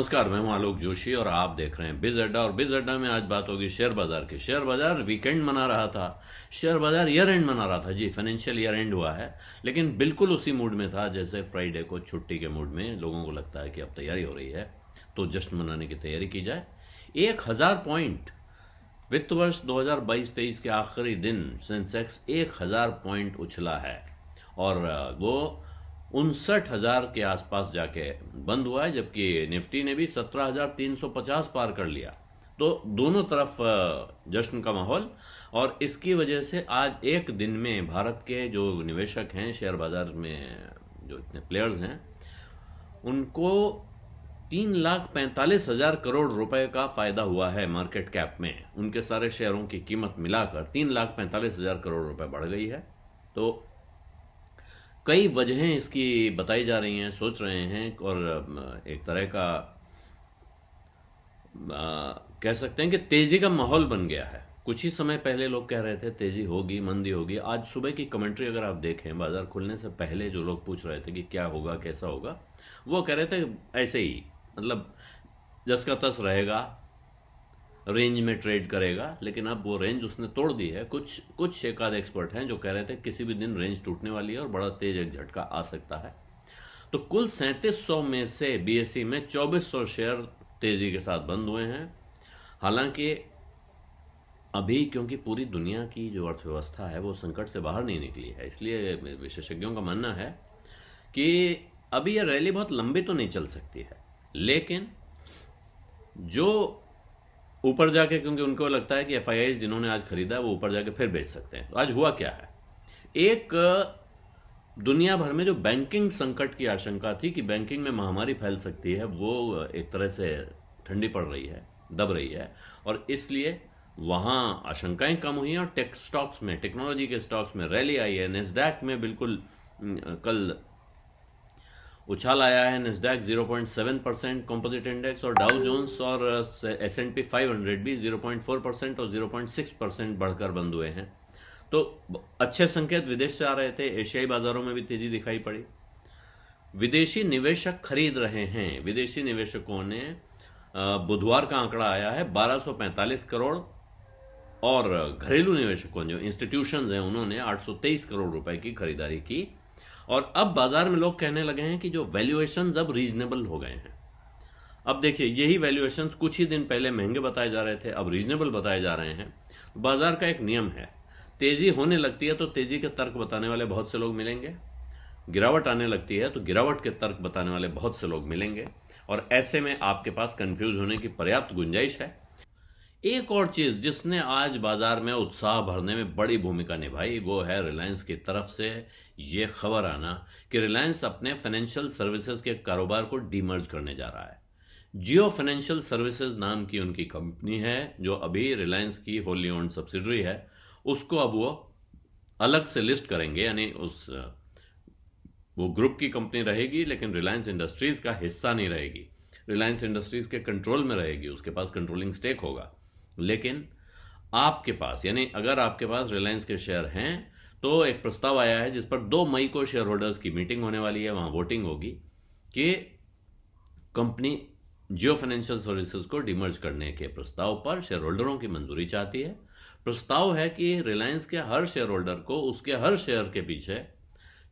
नमस्कार मैं हूं आलोक जोशी और आप देख रहे हैं बिज अड्डा और बिज अड्डा में आज बात होगी शेयर बाजार की शेयर बाजार वीकेंड मना रहा था शेयर बाजार ईयर एंड मना रहा था जी फाइनेंशियल ईयर एंड हुआ है लेकिन बिल्कुल उसी मूड में था जैसे फ्राइडे को छुट्टी के मूड में लोगों को लगता है कि अब तैयारी हो रही है तो जश्न मनाने की तैयारी की जाए एक हजार पॉइंट वित्त वर्ष दो हजार के आखिरी दिन सेंसेक्स 1000 पॉइंट उछला है और वो उनसठ हजार के आसपास जाके बंद हुआ है जबकि निफ्टी ने भी सत्रह हजार तीन सौ पचास पार कर लिया तो दोनों तरफ जश्न का माहौल और इसकी वजह से आज एक दिन में भारत के जो निवेशक हैं शेयर बाजार में जो इतने प्लेयर्स हैं उनको तीन लाख पैंतालीस हजार करोड़ रुपए का फायदा हुआ है मार्केट कैप में उनके सारे शेयरों की कीमत मिलाकर तीन लाख पैंतालीस हजार करोड़ रुपए बढ़ गई है तो कई वजहें इसकी बताई जा रही हैं सोच रहे हैं और एक तरह का आ, कह सकते हैं कि तेजी का माहौल बन गया है कुछ ही समय पहले लोग कह रहे थे तेजी होगी मंदी होगी आज सुबह की कमेंट्री अगर आप देखें बाजार खुलने से पहले जो लोग पूछ रहे थे कि क्या होगा कैसा होगा वो कह रहे थे ऐसे ही मतलब जस का तस रहेगा रेंज में ट्रेड करेगा लेकिन अब वो रेंज उसने तोड़ दी है कुछ कुछ एक आध एक्सपर्ट हैं जो कह रहे थे किसी भी दिन रेंज टूटने वाली है और बड़ा तेज एक झटका आ सकता है तो कुल सैंतीस में से बी e में चौबीस शेयर तेजी के साथ बंद हुए हैं हालांकि अभी क्योंकि पूरी दुनिया की जो अर्थव्यवस्था है वो संकट से बाहर नहीं निकली है इसलिए विशेषज्ञों का मानना है कि अभी यह रैली बहुत लंबी तो नहीं चल सकती है लेकिन जो ऊपर जाके क्योंकि उनको लगता है कि एफ जिन्होंने आज खरीदा वो ऊपर जाके फिर बेच सकते हैं तो आज हुआ क्या है एक दुनिया भर में जो बैंकिंग संकट की आशंका थी कि बैंकिंग में महामारी फैल सकती है वो एक तरह से ठंडी पड़ रही है दब रही है और इसलिए वहां आशंकाएं कम हुई हैं और टेक स्टॉक्स में टेक्नोलॉजी के स्टॉक्स में रैली आई है नेस्डैक में बिल्कुल कल उछाल आया है नेस्डैक 0.7 परसेंट कॉम्पोजिट इंडेक्स और डाउ जोन्स और एस एंड पी हंड्रेड भी 0.4 परसेंट और 0.6 परसेंट बढ़कर बंद हुए हैं तो अच्छे संकेत विदेश से आ रहे थे एशियाई बाजारों में भी तेजी दिखाई पड़ी विदेशी निवेशक खरीद रहे हैं विदेशी निवेशकों ने uh, बुधवार का आंकड़ा आया है 1245 करोड़ और घरेलू निवेशकों जो इंस्टीट्यूशन हैं उन्होंने 823 करोड़ रुपए की खरीदारी की और अब बाजार में लोग कहने लगे हैं कि जो वैल्यूएशन अब रीजनेबल हो गए हैं अब देखिए यही वैल्यूएशन कुछ ही दिन पहले महंगे बताए जा रहे थे अब रीजनेबल बताए जा रहे हैं बाजार का एक नियम है तेजी होने लगती है तो तेजी के तर्क बताने वाले बहुत से लोग मिलेंगे गिरावट आने लगती है तो गिरावट के तर्क बताने वाले बहुत से लोग मिलेंगे और ऐसे में आपके पास कंफ्यूज होने की पर्याप्त गुंजाइश है एक और चीज जिसने आज बाजार में उत्साह भरने में बड़ी भूमिका निभाई वो है रिलायंस की तरफ से ये खबर आना कि रिलायंस अपने फाइनेंशियल सर्विसेज के कारोबार को डीमर्ज करने जा रहा है जियो फाइनेंशियल सर्विसेज नाम की उनकी कंपनी है जो अभी रिलायंस की होली ओन सब्सिडरी है उसको अब वो अलग से लिस्ट करेंगे यानी उस वो ग्रुप की कंपनी रहेगी लेकिन रिलायंस इंडस्ट्रीज का हिस्सा नहीं रहेगी रिलायंस इंडस्ट्रीज के कंट्रोल में रहेगी उसके पास कंट्रोलिंग स्टेक होगा लेकिन आपके पास यानी अगर आपके पास रिलायंस के शेयर हैं तो एक प्रस्ताव आया है जिस पर दो मई को शेयर होल्डर्स की मीटिंग होने वाली है वहां वोटिंग होगी कि कंपनी जियो फाइनेंशियल सर्विसेज को डिमर्ज करने के प्रस्ताव पर शेयर होल्डरों की मंजूरी चाहती है प्रस्ताव है कि रिलायंस के हर शेयर होल्डर को उसके हर शेयर के पीछे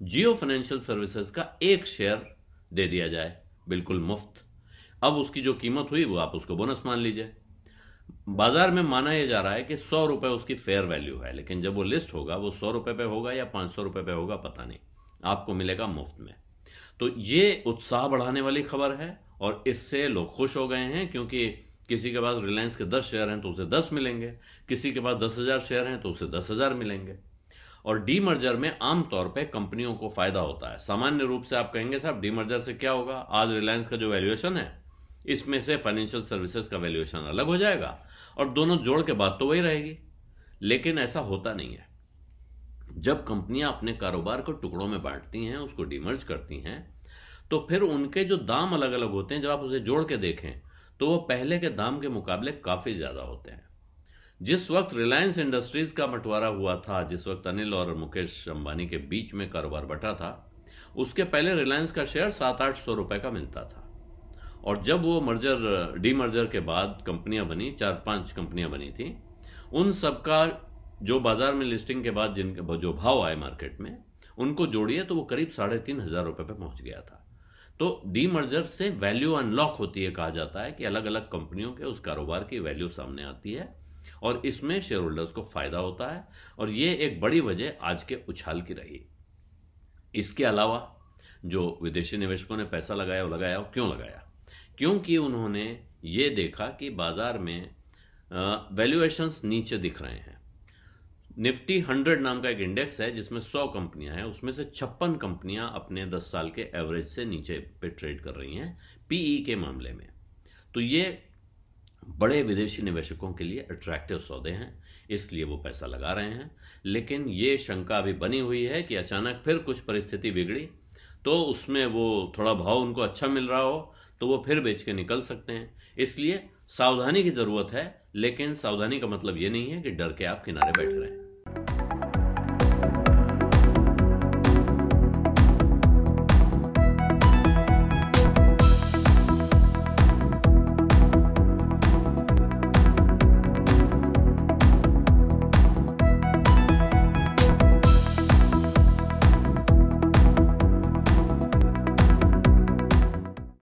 जियो फाइनेंशियल सर्विसेज का एक शेयर दे दिया जाए बिल्कुल मुफ्त अब उसकी जो कीमत हुई वो आप उसको बोनस मान लीजिए बाजार में माना यह जा रहा है कि सौ रुपए उसकी फेयर वैल्यू है लेकिन जब वो लिस्ट होगा वो सौ रुपए पे होगा या पांच सौ रुपए पे होगा पता नहीं आपको मिलेगा मुफ्त में तो ये उत्साह बढ़ाने वाली खबर है और इससे लोग खुश हो गए हैं क्योंकि किसी के पास रिलायंस के दस शेयर हैं तो उसे दस मिलेंगे किसी के पास दस हज़ार शेयर हैं तो उसे दस हज़ार मिलेंगे और डीमर्जर में आमतौर पर कंपनियों को फायदा होता है सामान्य रूप से आप कहेंगे साहब डीमर्जर से क्या होगा आज रिलायंस का जो वैल्यूएशन है इसमें से फाइनेंशियल सर्विसेज का वैल्यूएशन अलग हो जाएगा और दोनों जोड़ के बात तो वही रहेगी लेकिन ऐसा होता नहीं है जब कंपनियां अपने कारोबार को टुकड़ों में बांटती हैं उसको डिमर्ज करती हैं तो फिर उनके जो दाम अलग अलग होते हैं जब आप उसे जोड़ के देखें तो वो पहले के दाम के मुकाबले काफ़ी ज़्यादा होते हैं जिस वक्त रिलायंस इंडस्ट्रीज का बंटवारा हुआ था जिस वक्त अनिल और मुकेश अंबानी के बीच में कारोबार बटा था उसके पहले रिलायंस का शेयर सात आठ सौ रुपए का मिलता था और जब वो मर्जर डी मर्जर के बाद कंपनियां बनी चार पांच कंपनियां बनी थी उन सबका जो बाजार में लिस्टिंग के बाद जिनके जो भाव आए मार्केट में उनको जोड़िए तो वो करीब साढ़े तीन हजार रुपये पर पहुंच गया था तो डी मर्जर से वैल्यू अनलॉक होती है कहा जाता है कि अलग अलग कंपनियों के उस कारोबार की वैल्यू सामने आती है और इसमें शेयर होल्डर्स को फायदा होता है और ये एक बड़ी वजह आज के उछाल की रही इसके अलावा जो विदेशी निवेशकों ने पैसा लगाया वो लगाया वो क्यों लगाया क्योंकि उन्होंने ये देखा कि बाज़ार में वैल्यूएशंस नीचे दिख रहे हैं निफ्टी हंड्रेड नाम का एक इंडेक्स है जिसमें सौ कंपनियां हैं उसमें से छप्पन कंपनियां अपने दस साल के एवरेज से नीचे पे ट्रेड कर रही हैं पीई e के मामले में तो ये बड़े विदेशी निवेशकों के लिए अट्रैक्टिव सौदे हैं इसलिए वो पैसा लगा रहे हैं लेकिन ये शंका अभी बनी हुई है कि अचानक फिर कुछ परिस्थिति बिगड़ी तो उसमें वो थोड़ा भाव उनको अच्छा मिल रहा हो तो वो फिर बेच के निकल सकते हैं इसलिए सावधानी की जरूरत है लेकिन सावधानी का मतलब ये नहीं है कि डर के आप किनारे बैठ रहे हैं